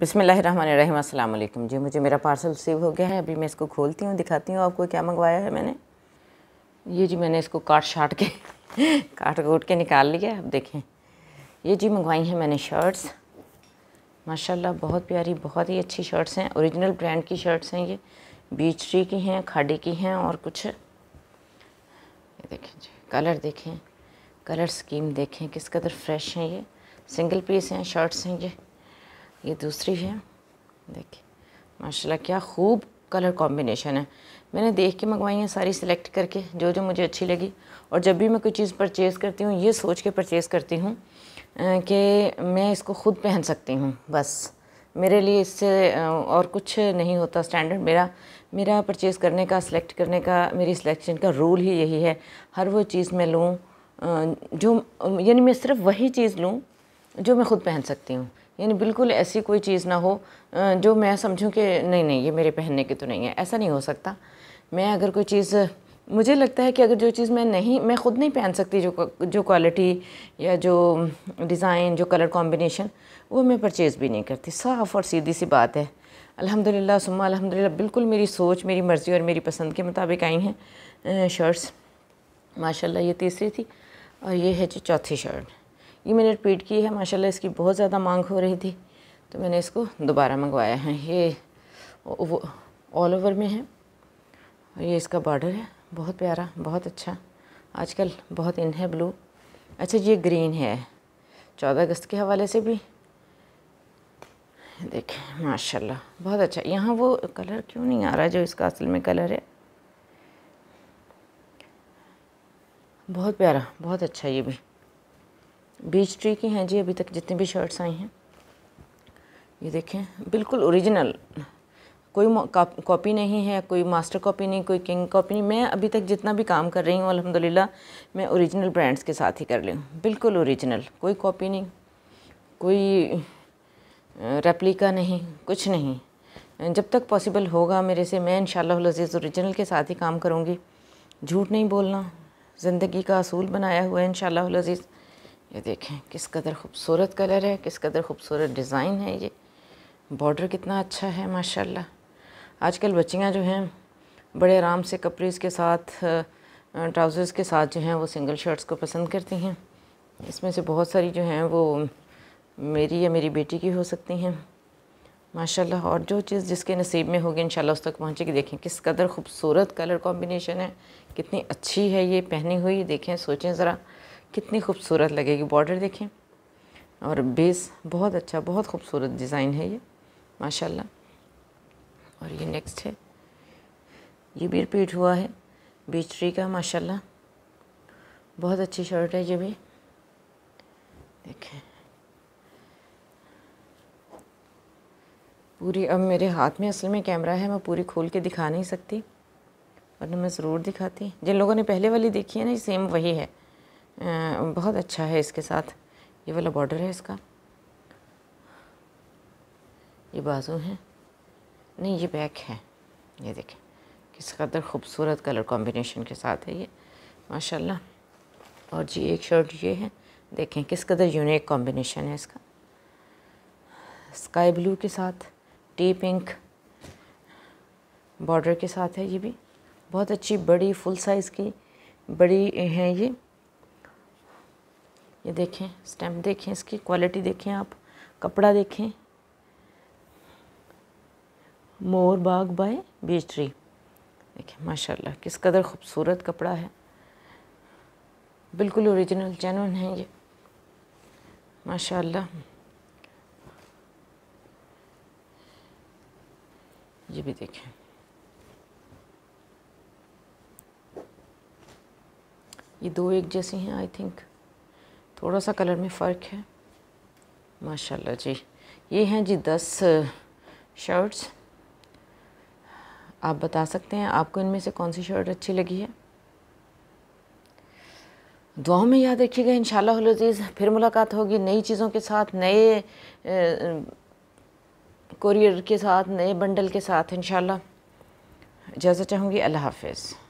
बिसमीम अल्लाम जी मुझे मेरा पार्सल रिसीव हो गया है अभी मैं इसको खोलती हूँ दिखाती हूँ आपको क्या मंगवाया है मैंने ये जी मैंने इसको काट शाट के काट कूट के निकाल लिया अब देखें ये जी मंगवाई हैं मैंने शर्ट्स माशाल्लाह बहुत प्यारी बहुत ही अच्छी शर्ट्स हैं ओरिजिनल ब्रांड की शर्ट्स हैं ये बीच की हैं खाड़ी की हैं और कुछ ये देखें जी कलर देखें कलर स्कीम देखें किस कदर फ्रेश हैं ये सिंगल पीस हैं शर्ट्स हैं ये ये दूसरी है देखिए माशाल्लाह क्या खूब कलर कॉम्बिनेशन है मैंने देख के मंगवाई हैं सारी सिलेक्ट करके जो जो मुझे अच्छी लगी और जब भी मैं कोई चीज़ परचेज़ करती हूँ ये सोच के परचेज़ करती हूँ कि मैं इसको ख़ुद पहन सकती हूँ बस मेरे लिए इससे और कुछ नहीं होता स्टैंडर्ड मेरा मेरा परचेज़ करने का सिलेक्ट करने का मेरी सिलेक्शन का रूल ही यही है हर वो चीज़ मैं लूँ जो यानी मैं सिर्फ वही चीज़ लूँ जो मैं ख़ुद पहन सकती हूँ यानी बिल्कुल ऐसी कोई चीज़ ना हो जो मैं समझूं कि नहीं नहीं ये मेरे पहनने की तो नहीं है ऐसा नहीं हो सकता मैं अगर कोई चीज़ मुझे लगता है कि अगर जो चीज़ मैं नहीं मैं ख़ुद नहीं पहन सकती जो जो क्वालिटी या जो डिज़ाइन जो कलर कॉम्बिनेशन वो मैं परचेज़ भी नहीं करती साफ़ और सीधी सी बात है अल्हम्दुलिल्लाह सुम्मा अल्हम्दुलिल्लाह बिल्कुल मेरी सोच मेरी मर्ज़ी और मेरी पसंद के मुताबिक आई हैं शर्ट्स माशाल्लाह ये तीसरी थी और ये है जी चौथी शर्ट ये मैंने रिपीट की है माशाल्लाह इसकी बहुत ज़्यादा मांग हो रही थी तो मैंने इसको दोबारा मंगवाया है ये वो ऑल ओवर में है ये इसका बॉर्डर है बहुत प्यारा बहुत अच्छा आजकल बहुत इन है ब्लू अच्छा ये ग्रीन है चौदह अगस्त के हवाले से भी देखें माशाल्लाह बहुत अच्छा यहाँ वो कलर क्यों नहीं आ रहा जो इसका असल में कलर है बहुत प्यारा बहुत अच्छा ये भी बीच ट्री की हैं जी अभी तक जितनी भी शर्ट्स आई हैं ये देखें बिल्कुल ओरिजिनल कोई कॉपी नहीं है कोई मास्टर कॉपी नहीं कोई किंग कॉपी नहीं मैं अभी तक जितना भी काम कर रही हूँ अलहमदिल्ला मैं ओरिजिनल ब्रांड्स के साथ ही कर रही हूँ बिल्कुल ओरिजिनल कोई कॉपी नहीं कोई रेप्लिका नहीं कुछ नहीं जब तक पॉसिबल होगा मेरे से मैं इन शजीज़ औरिजिनल के साथ ही काम करूँगी झूठ नहीं बोलना ज़िंदगी का असूल बनाया हुआ है इन शजीज़ ये देखें किस कदर खूबसूरत कलर है किस कदर खूबसूरत डिज़ाइन है ये बॉर्डर कितना अच्छा है माशाल्लाह आजकल बच्चियां जो हैं बड़े आराम से कपड़े के साथ ट्राउज़र्स के साथ जो हैं वो सिंगल शर्ट्स को पसंद करती हैं इसमें से बहुत सारी जो हैं वो मेरी या मेरी बेटी की हो सकती हैं माशाल्लाह और जो चीज़ जिसके नसीब में होगी इंशाल्लाह उस तक पहुँचेगी देखें किस कदर खूबसूरत कलर कॉम्बिनेशन है कितनी अच्छी है ये पहनी हुई देखें सोचें ज़रा कितनी खूबसूरत लगेगी बॉर्डर देखें और बेस बहुत अच्छा बहुत खूबसूरत डिज़ाइन है ये माशाल्लाह और ये नेक्स्ट है ये भी रिपीट हुआ है बीचरी का माशाल्लाह बहुत अच्छी शर्ट है ये भी देखें पूरी अब मेरे हाथ में असल में कैमरा है मैं पूरी खोल के दिखा नहीं सकती वरना मैं ज़रूर दिखाती जिन लोगों ने पहले वाली देखी है ना ये सेम वही है बहुत अच्छा है इसके साथ ये वाला बॉर्डर है इसका ये बाजू हैं नहीं ये बैक है ये देखें किस कदर खूबसूरत कलर कॉम्बिनेशन के साथ है ये माशाल्लाह और जी एक शर्ट ये है देखें किस कदर यूनिक कॉम्बिनेशन है इसका स्काई ब्लू के साथ टी पिंक बॉर्डर के साथ है ये भी बहुत अच्छी बड़ी फुल साइज़ की बड़ी हैं ये ये देखें स्टैम्प देखें इसकी क्वालिटी देखें आप कपड़ा देखें मोर बाग बाय बीच ट्री देखें माशाल्लाह किस कदर खूबसूरत कपड़ा है बिल्कुल ओरिजिनल जेनुन है ये माशाल्लाह ये भी देखें ये दो एक जैसी हैं आई थिंक थोड़ा सा कलर में फ़र्क है माशाल्लाह जी ये हैं जी दस शर्ट्स आप बता सकते हैं आपको इनमें से कौन सी शर्ट अच्छी लगी है दुआओं में याद रखिएगा इन शजीज़ फिर मुलाकात होगी नई चीज़ों के साथ नए कुरियर के साथ नए बंडल के साथ इन इजाज़त चाहूँगी अल्लाह हाफिज़